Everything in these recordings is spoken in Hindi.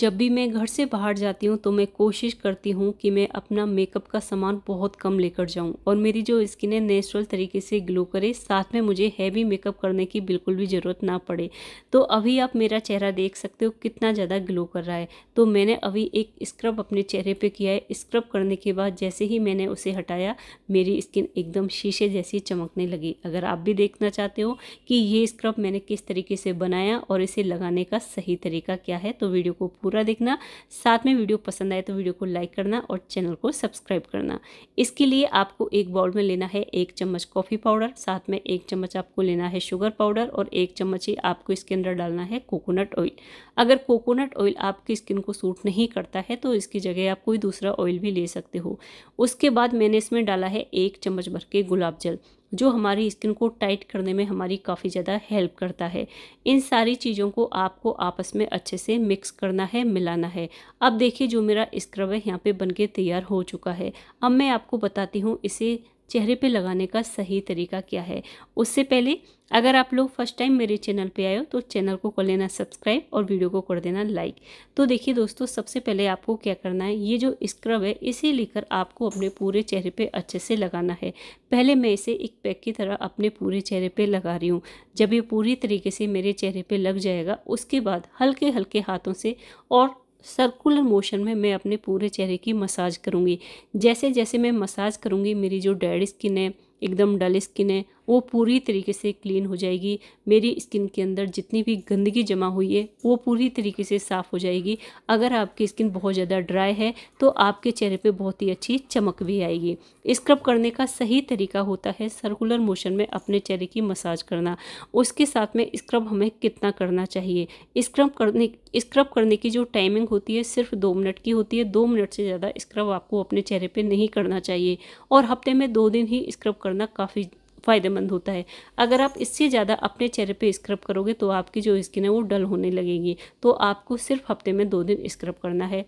जब भी मैं घर से बाहर जाती हूँ तो मैं कोशिश करती हूँ कि मैं अपना मेकअप का सामान बहुत कम लेकर जाऊँ और मेरी जो स्किन है नेचुरल तरीके से ग्लो करे साथ में मुझे हैवी मेकअप करने की बिल्कुल भी ज़रूरत ना पड़े तो अभी आप मेरा चेहरा देख सकते हो कितना ज़्यादा ग्लो कर रहा है तो मैंने अभी एक स्क्रब अपने चेहरे पर किया है स्क्रब करने के बाद जैसे ही मैंने उसे हटाया मेरी स्किन एकदम शीशे जैसी चमकने लगी अगर आप भी देखना चाहते हो कि ये स्क्रब मैंने किस तरीके से बनाया और इसे लगाने का सही तरीका क्या है तो वीडियो को पूरा देखना साथ में वीडियो पसंद आए तो वीडियो को लाइक करना और चैनल को सब्सक्राइब करना इसके लिए आपको एक बाउल में लेना है एक चम्मच कॉफ़ी पाउडर साथ में एक चम्मच आपको लेना है शुगर पाउडर और एक चम्मच ही आपको इसके अंदर डालना है कोकोनट ऑयल अगर कोकोनट ऑयल आपकी स्किन को सूट नहीं करता है तो इसकी जगह आप कोई दूसरा ऑयल भी ले सकते हो उसके बाद मैंने इसमें डाला है एक चम्मच भर के गुलाब जल जो हमारी स्किन को टाइट करने में हमारी काफ़ी ज़्यादा हेल्प करता है इन सारी चीज़ों को आपको आपस में अच्छे से मिक्स करना है मिलाना है अब देखिए जो मेरा स्क्रब है यहाँ पे बनके तैयार हो चुका है अब मैं आपको बताती हूँ इसे चेहरे पे लगाने का सही तरीका क्या है उससे पहले अगर आप लोग फर्स्ट टाइम मेरे चैनल पे आए हो तो चैनल को कर लेना सब्सक्राइब और वीडियो को कर देना लाइक तो देखिए दोस्तों सबसे पहले आपको क्या करना है ये जो स्क्रब है इसे लेकर आपको अपने पूरे चेहरे पे अच्छे से लगाना है पहले मैं इसे एक पैक की तरह अपने पूरे चेहरे पर लगा रही हूँ जब ये पूरी तरीके से मेरे चेहरे पर लग जाएगा उसके बाद हल्के हल्के हाथों से और सर्कुलर मोशन में मैं अपने पूरे चेहरे की मसाज करूँगी जैसे जैसे मैं मसाज करूँगी मेरी जो डेड स्किन है एकदम डल स्किन है वो पूरी तरीके से क्लीन हो जाएगी मेरी स्किन के अंदर जितनी भी गंदगी जमा हुई है वो पूरी तरीके से साफ़ हो जाएगी अगर आपकी स्किन बहुत ज़्यादा ड्राई है तो आपके चेहरे पे बहुत ही अच्छी चमक भी आएगी स्क्रब करने का सही तरीका होता है सर्कुलर मोशन में अपने चेहरे की मसाज करना उसके साथ में स्क्रब हमें कितना करना चाहिए स्क्रब करने स्क्रब करने की जो टाइमिंग होती है सिर्फ दो मिनट की होती है दो मिनट से ज़्यादा स्क्रब आपको अपने चेहरे पर नहीं करना चाहिए और हफ्ते में दो दिन ही स्क्रब करना काफ़ी फ़ायदेमंद होता है अगर आप इससे ज़्यादा अपने चेहरे पे स्क्रब करोगे तो आपकी जो स्किन है वो डल होने लगेगी तो आपको सिर्फ हफ्ते में दो दिन स्क्रब करना है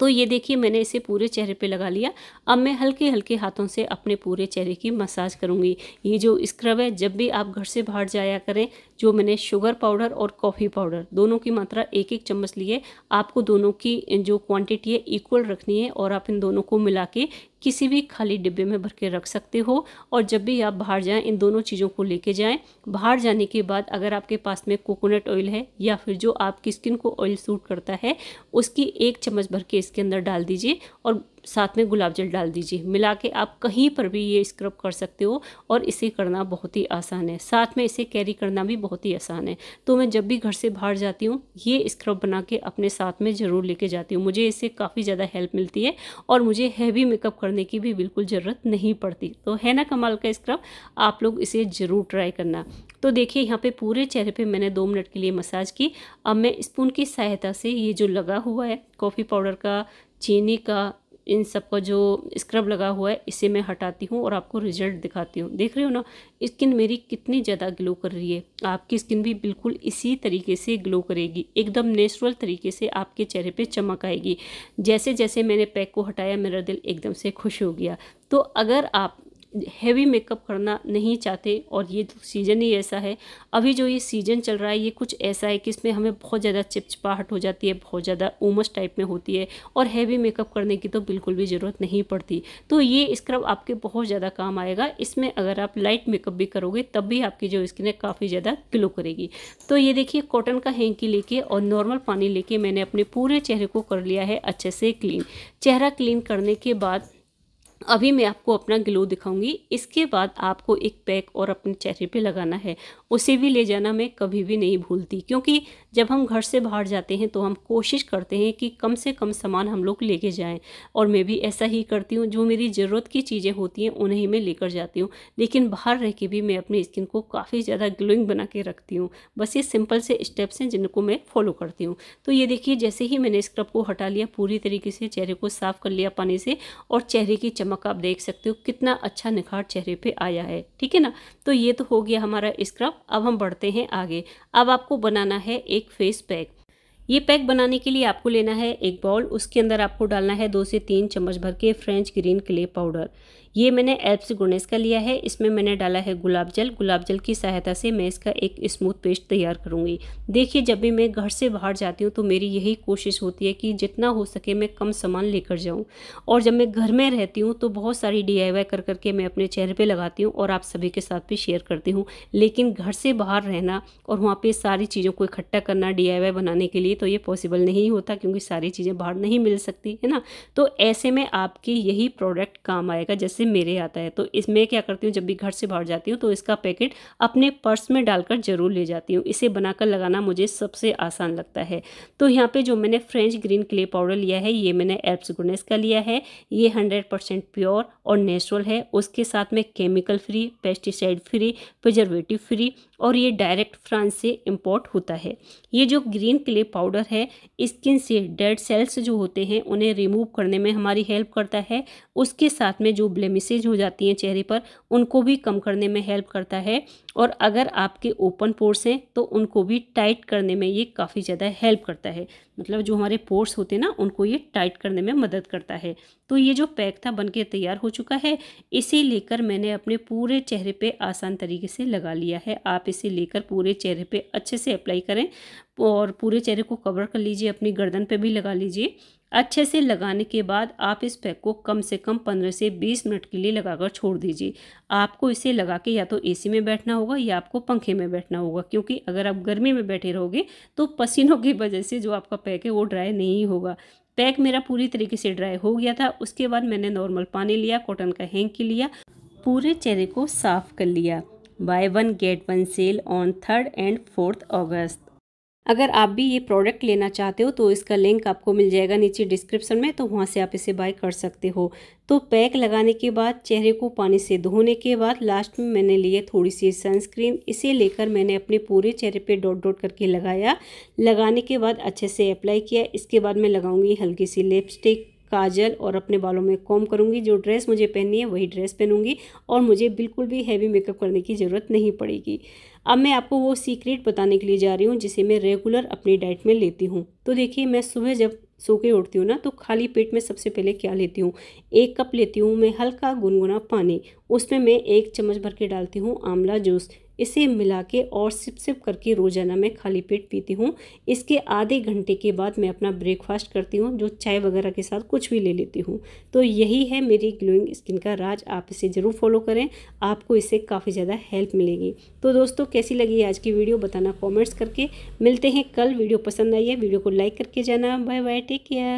तो ये देखिए मैंने इसे पूरे चेहरे पे लगा लिया अब मैं हल्के हल्के हाथों से अपने पूरे चेहरे की मसाज करूँगी ये जो स्क्रब है जब भी आप घर से बाहर जाया करें जो मैंने शुगर पाउडर और कॉफ़ी पाउडर दोनों की मात्रा एक एक चम्मच ली है आपको दोनों की जो क्वांटिटी है इक्वल रखनी है और आप इन दोनों को मिला के किसी भी खाली डिब्बे में भर के रख सकते हो और जब भी आप बाहर जाएं इन दोनों चीज़ों को लेके जाएं बाहर जाने के बाद अगर आपके पास में कोकोनट ऑयल है या फिर जो आपकी स्किन को ऑयल सूट करता है उसकी एक चम्मच भर के इसके अंदर डाल दीजिए और साथ में गुलाब जल डाल दीजिए मिला के आप कहीं पर भी ये स्क्रब कर सकते हो और इसे करना बहुत ही आसान है साथ में इसे कैरी करना भी बहुत ही आसान है तो मैं जब भी घर से बाहर जाती हूँ ये स्क्रब बना के अपने साथ में ज़रूर लेके जाती हूँ मुझे इससे काफ़ी ज़्यादा हेल्प मिलती है और मुझे हैवी मेकअप करने की भी बिल्कुल ज़रूरत नहीं पड़ती तो है ना कमाल का स्क्रब आप लोग इसे ज़रूर ट्राई करना तो देखिए यहाँ पे पूरे चेहरे पे मैंने दो मिनट के लिए मसाज की अब मैं स्पून की सहायता से ये जो लगा हुआ है कॉफ़ी पाउडर का चीनी का इन सब का जो स्क्रब लगा हुआ है इसे मैं हटाती हूँ और आपको रिजल्ट दिखाती हूँ देख रहे हो ना स्किन मेरी कितनी ज़्यादा ग्लो कर रही है आपकी स्किन भी बिल्कुल इसी तरीके से ग्लो करेगी एकदम नेचुरल तरीके से आपके चेहरे पर चमक आएगी जैसे जैसे मैंने पैक को हटाया मेरा दिल एकदम से खुश हो गया तो अगर आप हैवी मेकअप करना नहीं चाहते और ये तो सीज़न ही ऐसा है अभी जो ये सीज़न चल रहा है ये कुछ ऐसा है कि इसमें हमें बहुत ज़्यादा चिपचिपाहट हो जाती है बहुत ज़्यादा उमस टाइप में होती है और हैवी मेकअप करने की तो बिल्कुल भी ज़रूरत नहीं पड़ती तो ये स्क्रब आपके बहुत ज़्यादा काम आएगा इसमें अगर आप लाइट मेकअप भी करोगे तब भी आपकी जो स्किन है काफ़ी ज़्यादा ग्लो करेगी तो ये देखिए कॉटन का हैंकी लेके और नॉर्मल पानी लेके मैंने अपने पूरे चेहरे को कर लिया है अच्छे से क्लीन चेहरा क्लीन करने के बाद अभी मैं आपको अपना ग्लो दिखाऊंगी इसके बाद आपको एक पैक और अपने चेहरे पे लगाना है उसे भी ले जाना मैं कभी भी नहीं भूलती क्योंकि जब हम घर से बाहर जाते हैं तो हम कोशिश करते हैं कि कम से कम सामान हम लोग लेके जाएं और मैं भी ऐसा ही करती हूँ जो मेरी ज़रूरत की चीज़ें होती हैं उन्हें मैं लेकर जाती हूँ लेकिन बाहर रह के भी मैं अपनी स्किन को काफ़ी ज़्यादा ग्लोइंग बना के रखती हूँ बस ये सिंपल से स्टेप्स हैं जिनको मैं फॉलो करती हूँ तो ये देखिए जैसे ही मैंने स्क्रब को हटा लिया पूरी तरीके से चेहरे को साफ़ कर लिया पानी से और चेहरे की चमक आप देख सकते हो कितना अच्छा निखार चेहरे पे आया है ठीक है ना तो ये तो हो गया हमारा स्क्रब अब हम बढ़ते हैं आगे अब आपको बनाना है एक फेस पैक ये पैक बनाने के लिए आपको लेना है एक बाउल उसके अंदर आपको डालना है दो से तीन चम्मच भर के फ्रेंच ग्रीन क्ले पाउडर ये मैंने एल्प्स गुणेश का लिया है इसमें मैंने डाला है गुलाब जल गुलाब जल की सहायता से मैं इसका एक स्मूथ पेस्ट तैयार करूँगी देखिए जब भी मैं घर से बाहर जाती हूँ तो मेरी यही कोशिश होती है कि जितना हो सके मैं कम सामान लेकर जाऊँ और जब मैं घर में रहती हूँ तो बहुत सारी डी कर करके मैं अपने चेहरे पर लगाती हूँ और आप सभी के साथ भी शेयर करती हूँ लेकिन घर से बाहर रहना और वहाँ पर सारी चीज़ों को इकट्ठा करना डी बनाने के लिए तो ये पॉसिबल नहीं होता क्योंकि सारी चीज़ें बाहर नहीं मिल सकती है ना तो ऐसे में आपके यही प्रोडक्ट काम आएगा जैसे से मेरे आता है तो इस मैं क्या करती हूँ जब भी घर से बाहर जाती हूँ तो इसका पैकेट अपने पर्स में डालकर ज़रूर ले जाती हूँ इसे बनाकर लगाना मुझे सबसे आसान लगता है तो यहाँ पे जो मैंने फ्रेंच ग्रीन क्ले पाउडर लिया है ये मैंने एप्स गुडनेस का लिया है ये हंड्रेड परसेंट प्योर और नेचुरल है उसके साथ में chemical free pesticide free preservative free और ये डायरेक्ट फ्रांस से इम्पोर्ट होता है ये जो ग्रीन क्ले पाउडर है स्किन से डेड सेल्स जो होते हैं उन्हें रिमूव करने में हमारी हेल्प करता है उसके साथ में जो ब्लैक ब्लेमिसेज हो जाती हैं चेहरे पर उनको भी कम करने में हेल्प करता है और अगर आपके ओपन पोर्स हैं तो उनको भी टाइट करने में ये काफ़ी ज़्यादा हेल्प करता है मतलब जो हमारे पोर्स होते हैं ना उनको ये टाइट करने में मदद करता है तो ये जो पैक था बन तैयार हो चुका है इसे लेकर मैंने अपने पूरे चेहरे पर आसान तरीके से लगा लिया है आप इसे लेकर पूरे चेहरे पर अच्छे से अप्लाई करें और पूरे चेहरे को कवर कर लीजिए अपनी गर्दन पर भी लगा लीजिए अच्छे से लगाने के बाद आप इस पैक को कम से कम 15 से 20 मिनट के लिए लगाकर छोड़ दीजिए आपको इसे लगा के या तो एसी में बैठना होगा या आपको पंखे में बैठना होगा क्योंकि अगर आप गर्मी में बैठे रहोगे तो पसीनों की वजह से जो आपका पैक है वो ड्राई नहीं होगा पैक मेरा पूरी तरीके से ड्राई हो गया था उसके बाद मैंने नॉर्मल पानी लिया कॉटन का हैंग के लिया पूरे चेहरे को साफ़ कर लिया buy one get one sale on third and fourth August अगर आप भी ये प्रोडक्ट लेना चाहते हो तो इसका लिंक आपको मिल जाएगा नीचे डिस्क्रिप्शन में तो वहाँ से आप इसे बाय कर सकते हो तो पैक लगाने के बाद चेहरे को पानी से धोने के बाद लास्ट में मैंने लिए थोड़ी सी सनस्क्रीन इसे लेकर मैंने अपने पूरे चेहरे पे डॉट डॉट करके लगाया लगाने के बाद अच्छे से अप्लाई किया इसके बाद मैं लगाऊंगी हल्की सी लिपस्टिक काजल और अपने बालों में कॉम करूँगी जो ड्रेस मुझे पहननी है वही ड्रेस पहनूंगी और मुझे बिल्कुल भी हैवी मेकअप करने की ज़रूरत नहीं पड़ेगी अब मैं आपको वो सीक्रेट बताने के लिए जा रही हूँ जिसे मैं रेगुलर अपनी डाइट में लेती हूँ तो देखिए मैं सुबह जब सो के उठती हूँ ना तो खाली पेट में सबसे पहले क्या लेती हूँ एक कप लेती हूँ मैं हल्का गुनगुना पानी उसमें मैं एक चम्मच भर के डालती हूँ आंवला जूस इसे मिला के और सिप सिप करके रोज़ाना मैं खाली पेट पीती हूँ इसके आधे घंटे के बाद मैं अपना ब्रेकफास्ट करती हूँ जो चाय वगैरह के साथ कुछ भी ले लेती हूँ तो यही है मेरी ग्लोइंग स्किन का राज आप इसे ज़रूर फॉलो करें आपको इससे काफ़ी ज़्यादा हेल्प मिलेगी तो दोस्तों कैसी लगी आज की वीडियो बताना कॉमेंट्स करके मिलते हैं कल वीडियो पसंद आई है वीडियो को लाइक करके जाना बाय बाय टेक केयर